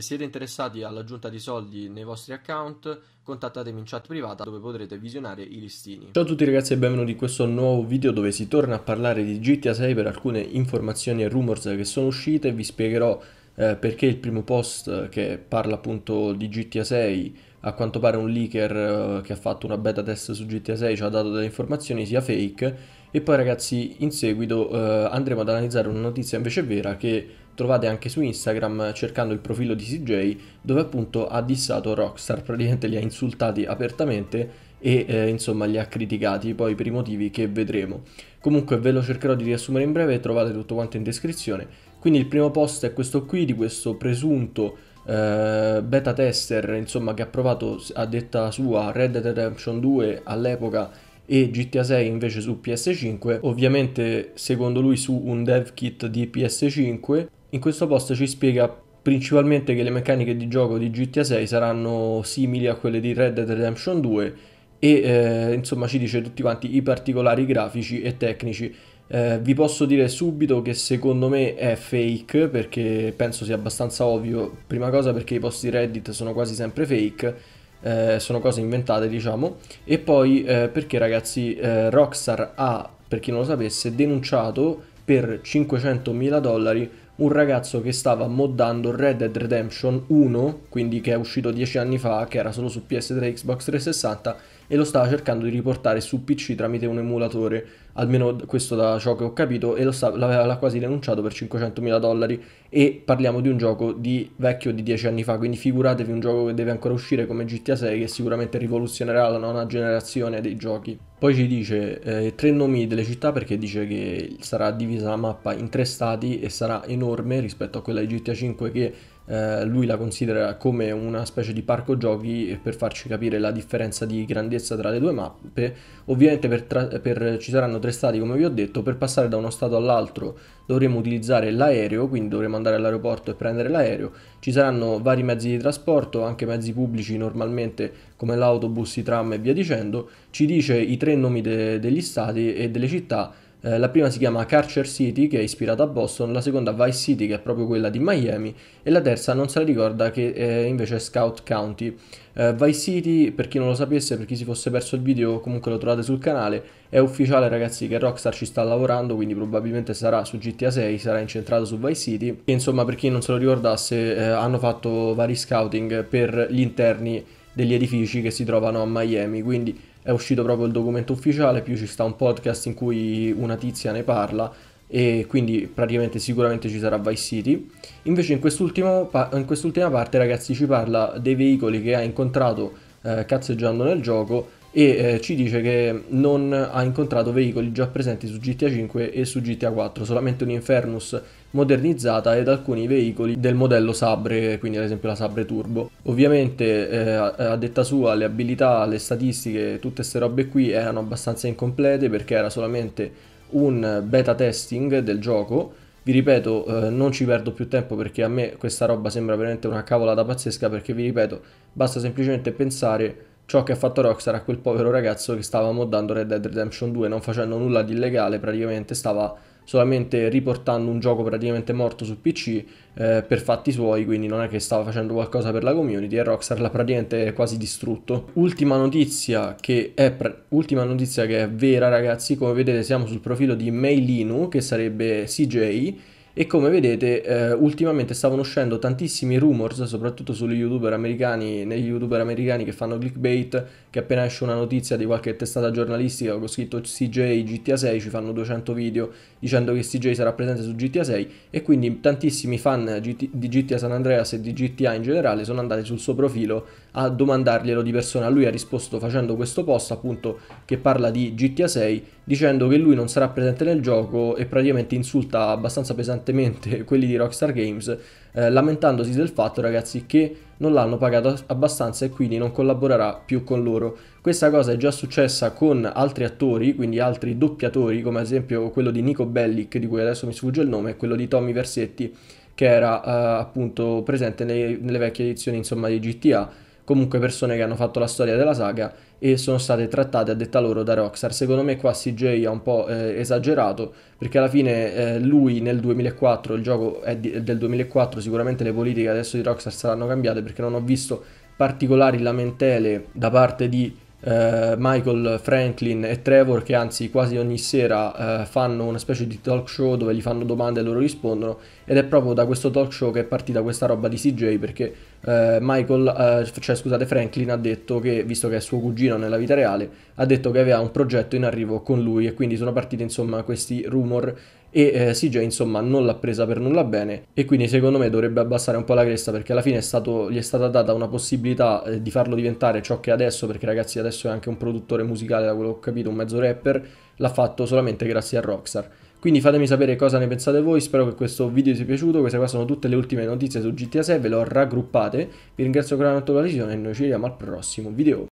Se siete interessati all'aggiunta di soldi nei vostri account, contattatemi in chat privata dove potrete visionare i listini. Ciao a tutti ragazzi e benvenuti in questo nuovo video dove si torna a parlare di GTA 6 per alcune informazioni e rumors che sono uscite. Vi spiegherò eh, perché il primo post che parla appunto di GTA 6 a quanto pare un leaker eh, che ha fatto una beta test su GTA 6 ci ha dato delle informazioni sia fake e poi ragazzi in seguito eh, andremo ad analizzare una notizia invece vera che trovate anche su Instagram cercando il profilo di CJ dove appunto ha dissato Rockstar, praticamente li ha insultati apertamente e eh, insomma li ha criticati poi per i motivi che vedremo. Comunque ve lo cercherò di riassumere in breve trovate tutto quanto in descrizione. Quindi il primo post è questo qui di questo presunto eh, beta tester insomma che ha provato a detta sua Red Dead Redemption 2 all'epoca e GTA 6 invece su PS5, ovviamente secondo lui su un dev kit di PS5 in questo post ci spiega principalmente che le meccaniche di gioco di GTA 6 saranno simili a quelle di Red Dead Redemption 2 e eh, insomma ci dice tutti quanti i particolari grafici e tecnici. Eh, vi posso dire subito che secondo me è fake perché penso sia abbastanza ovvio, prima cosa perché i post di Reddit sono quasi sempre fake. Eh, sono cose inventate diciamo e poi eh, perché ragazzi eh, Rockstar ha per chi non lo sapesse denunciato per 500 mila dollari un ragazzo che stava moddando Red Dead Redemption 1, quindi che è uscito dieci anni fa, che era solo su PS3 e Xbox 360, e lo stava cercando di riportare su PC tramite un emulatore almeno questo da ciò che ho capito, e sta, l'aveva quasi denunciato per 500.000 dollari e parliamo di un gioco di vecchio di 10 anni fa, quindi figuratevi un gioco che deve ancora uscire come GTA 6 che sicuramente rivoluzionerà la nona generazione dei giochi. Poi ci dice eh, tre nomi delle città perché dice che sarà divisa la mappa in tre stati e sarà enorme rispetto a quella di GTA 5 che eh, lui la considera come una specie di parco giochi per farci capire la differenza di grandezza tra le due mappe. Ovviamente per tra- per, ci saranno tre stati come vi ho detto, per passare da uno stato all'altro dovremo utilizzare l'aereo, quindi dovremo andare all'aeroporto e prendere l'aereo, ci saranno vari mezzi di trasporto, anche mezzi pubblici normalmente come l'autobus, i tram e via dicendo, ci dice i tre nomi de degli stati e delle città eh, la prima si chiama Carcher City, che è ispirata a Boston, la seconda Vice City, che è proprio quella di Miami, e la terza non se la ricorda, che è eh, invece è Scout County. Eh, Vice City, per chi non lo sapesse, per chi si fosse perso il video, comunque lo trovate sul canale, è ufficiale ragazzi che Rockstar ci sta lavorando, quindi probabilmente sarà su GTA 6, sarà incentrato su Vice City, e insomma per chi non se lo ricordasse eh, hanno fatto vari scouting per gli interni degli edifici che si trovano a Miami, quindi è uscito proprio il documento ufficiale, più ci sta un podcast in cui una tizia ne parla e quindi praticamente sicuramente ci sarà Vice City. Invece in, in quest'ultima parte ragazzi ci parla dei veicoli che ha incontrato eh, cazzeggiando nel gioco e eh, ci dice che non ha incontrato veicoli già presenti su GTA 5 e su GTA 4, solamente un Infernus modernizzata ed alcuni veicoli del modello Sabre, quindi ad esempio la Sabre Turbo. Ovviamente eh, a detta sua le abilità, le statistiche, tutte queste robe qui erano abbastanza incomplete perché era solamente un beta testing del gioco vi ripeto, eh, non ci perdo più tempo perché a me questa roba sembra veramente una cavolata pazzesca perché vi ripeto, basta semplicemente pensare ciò che ha fatto Rockstar a quel povero ragazzo che stava moddando Red Dead Redemption 2 non facendo nulla di illegale praticamente stava solamente riportando un gioco praticamente morto su PC eh, per fatti suoi quindi non è che stava facendo qualcosa per la community e Rockstar l'ha praticamente quasi distrutto ultima notizia che è, ultima notizia che è vera ragazzi come vedete siamo sul profilo di Meilinu che sarebbe CJ e come vedete eh, ultimamente stavano uscendo tantissimi rumors soprattutto sugli youtuber americani negli youtuber americani che fanno clickbait che appena esce una notizia di qualche testata giornalistica con scritto CJ GTA 6 ci fanno 200 video dicendo che CJ sarà presente su GTA 6 e quindi tantissimi fan GT di GTA San Andreas e di GTA in generale sono andati sul suo profilo a domandarglielo di persona lui ha risposto facendo questo post appunto che parla di GTA 6 dicendo che lui non sarà presente nel gioco e praticamente insulta abbastanza pesantemente quelli di Rockstar Games, eh, lamentandosi del fatto, ragazzi, che non l'hanno pagato abbastanza e quindi non collaborerà più con loro. Questa cosa è già successa con altri attori, quindi altri doppiatori, come ad esempio quello di Nico Bellic, di cui adesso mi sfugge il nome, e quello di Tommy Versetti, che era eh, appunto presente nei, nelle vecchie edizioni insomma, di GTA comunque persone che hanno fatto la storia della saga e sono state trattate a detta loro da Rockstar. Secondo me qua CJ ha un po' eh, esagerato perché alla fine eh, lui nel 2004, il gioco è, di, è del 2004, sicuramente le politiche adesso di Rockstar saranno cambiate perché non ho visto particolari lamentele da parte di eh, Michael Franklin e Trevor che anzi quasi ogni sera eh, fanno una specie di talk show dove gli fanno domande e loro rispondono ed è proprio da questo talk show che è partita questa roba di CJ perché eh, Michael, eh, cioè, scusate, Franklin ha detto che visto che è suo cugino nella vita reale ha detto che aveva un progetto in arrivo con lui e quindi sono partiti insomma questi rumor e eh, CJ insomma non l'ha presa per nulla bene e quindi secondo me dovrebbe abbassare un po' la cresta perché alla fine è stato, gli è stata data una possibilità eh, di farlo diventare ciò che è adesso perché ragazzi adesso è anche un produttore musicale da quello che ho capito, un mezzo rapper, l'ha fatto solamente grazie a Rockstar. Quindi fatemi sapere cosa ne pensate voi, spero che questo video vi sia piaciuto, queste qua sono tutte le ultime notizie su GTA 6, ve le ho raggruppate, vi ringrazio ancora tanto per la visione e noi ci vediamo al prossimo video.